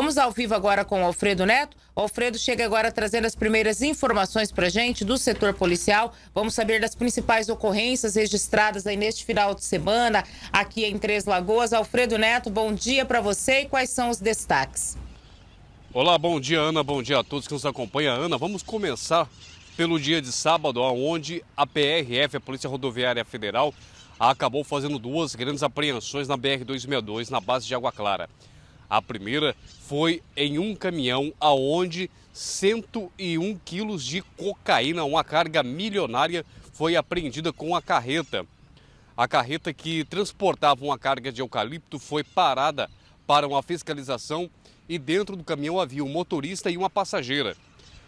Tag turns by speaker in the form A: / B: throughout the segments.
A: Vamos ao vivo agora com o Alfredo Neto. O Alfredo chega agora trazendo as primeiras informações para gente do setor policial. Vamos saber das principais ocorrências registradas aí neste final de semana aqui em Três Lagoas. Alfredo Neto, bom dia para você e quais são os destaques?
B: Olá, bom dia Ana, bom dia a todos que nos acompanham. Ana, vamos começar pelo dia de sábado, onde a PRF, a Polícia Rodoviária Federal, acabou fazendo duas grandes apreensões na BR-262, na base de Água Clara. A primeira foi em um caminhão aonde 101 quilos de cocaína, uma carga milionária, foi apreendida com a carreta. A carreta que transportava uma carga de eucalipto foi parada para uma fiscalização e dentro do caminhão havia um motorista e uma passageira.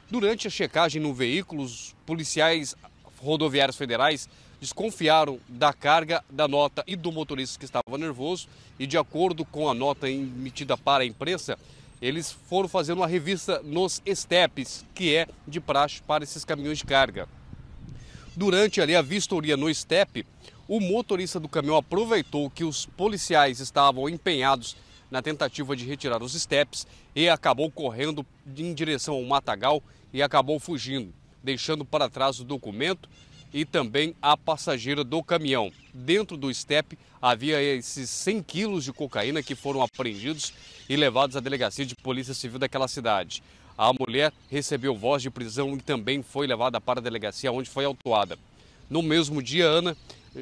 B: Durante a checagem no veículo, os policiais rodoviários federais desconfiaram da carga, da nota e do motorista que estava nervoso. E de acordo com a nota emitida para a imprensa, eles foram fazendo uma revista nos estepes, que é de praxe para esses caminhões de carga. Durante ali a vistoria no estepe, o motorista do caminhão aproveitou que os policiais estavam empenhados na tentativa de retirar os estepes e acabou correndo em direção ao matagal e acabou fugindo, deixando para trás o documento e também a passageira do caminhão. Dentro do estepe havia esses 100 quilos de cocaína que foram apreendidos e levados à delegacia de polícia civil daquela cidade. A mulher recebeu voz de prisão e também foi levada para a delegacia, onde foi autuada. No mesmo dia, Ana,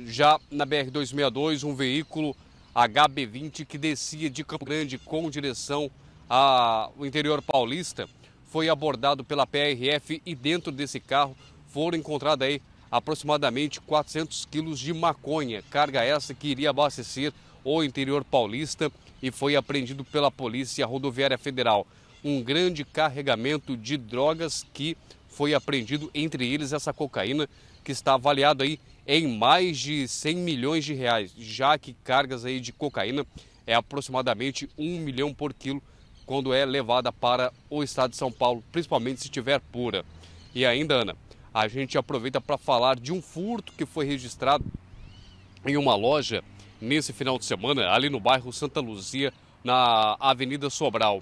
B: já na BR-262, um veículo HB20 que descia de Campo Grande com direção ao interior paulista foi abordado pela PRF e dentro desse carro foram encontradas aí aproximadamente 400 quilos de maconha, carga essa que iria abastecer o interior paulista e foi apreendido pela Polícia Rodoviária Federal. Um grande carregamento de drogas que foi apreendido, entre eles essa cocaína, que está avaliada aí em mais de 100 milhões de reais, já que cargas aí de cocaína é aproximadamente 1 milhão por quilo quando é levada para o estado de São Paulo, principalmente se estiver pura. E ainda, Ana, a gente aproveita para falar de um furto que foi registrado em uma loja nesse final de semana, ali no bairro Santa Luzia, na Avenida Sobral.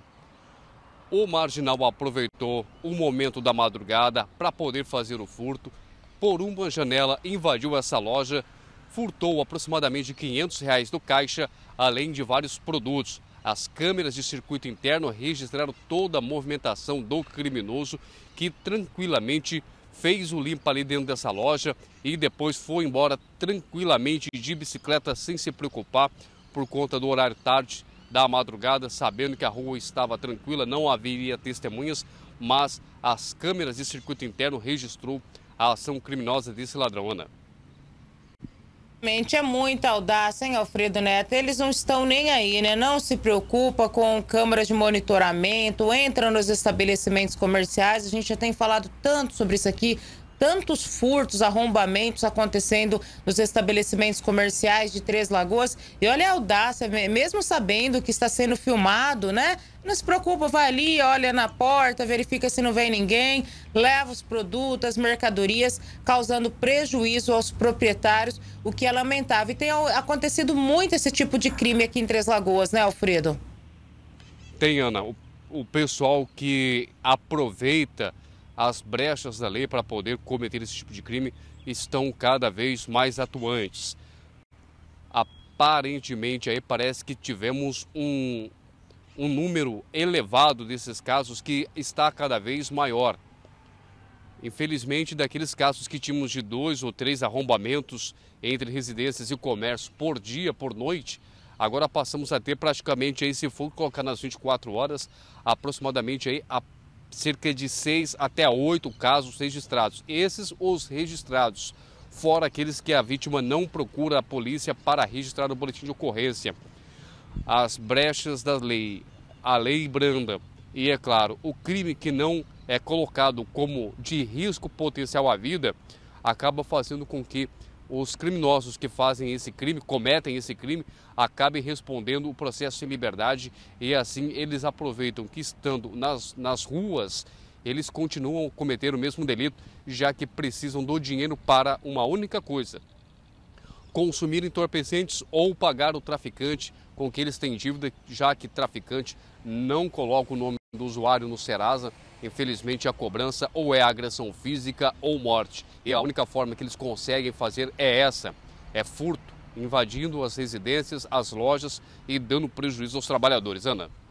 B: O marginal aproveitou o momento da madrugada para poder fazer o furto. Por uma janela, invadiu essa loja, furtou aproximadamente 500 reais do caixa, além de vários produtos. As câmeras de circuito interno registraram toda a movimentação do criminoso que tranquilamente fez o limpa ali dentro dessa loja e depois foi embora tranquilamente de bicicleta sem se preocupar por conta do horário tarde da madrugada, sabendo que a rua estava tranquila, não haveria testemunhas, mas as câmeras de circuito interno registrou a ação criminosa desse ladrão, Ana.
A: É muita audácia, hein, Alfredo Neto? Eles não estão nem aí, né? Não se preocupa com câmeras de monitoramento, entra nos estabelecimentos comerciais. A gente já tem falado tanto sobre isso aqui tantos furtos, arrombamentos acontecendo nos estabelecimentos comerciais de Três Lagoas. E olha a audácia, mesmo sabendo que está sendo filmado, né? Não se preocupa, vai ali, olha na porta, verifica se não vem ninguém, leva os produtos, as mercadorias, causando prejuízo aos proprietários, o que é lamentável. E tem acontecido muito esse tipo de crime aqui em Três Lagoas, né, Alfredo?
B: Tem, Ana. O, o pessoal que aproveita as brechas da lei para poder cometer esse tipo de crime estão cada vez mais atuantes. Aparentemente, aí parece que tivemos um, um número elevado desses casos que está cada vez maior. Infelizmente, daqueles casos que tínhamos de dois ou três arrombamentos entre residências e comércio por dia, por noite, agora passamos a ter praticamente, aí, se for colocar nas 24 horas, aproximadamente aí, a cerca de seis até oito casos registrados. Esses os registrados, fora aqueles que a vítima não procura a polícia para registrar o boletim de ocorrência. As brechas da lei, a lei branda e, é claro, o crime que não é colocado como de risco potencial à vida, acaba fazendo com que os criminosos que fazem esse crime, cometem esse crime, acabem respondendo o processo em liberdade e assim eles aproveitam que estando nas, nas ruas, eles continuam a cometer o mesmo delito, já que precisam do dinheiro para uma única coisa: consumir entorpecentes ou pagar o traficante com que eles têm dívida, já que traficante não coloca o nome do usuário no Serasa, Infelizmente, a cobrança ou é agressão física ou morte. E a única forma que eles conseguem fazer é essa: é furto, invadindo as residências, as lojas e dando prejuízo aos trabalhadores. Ana.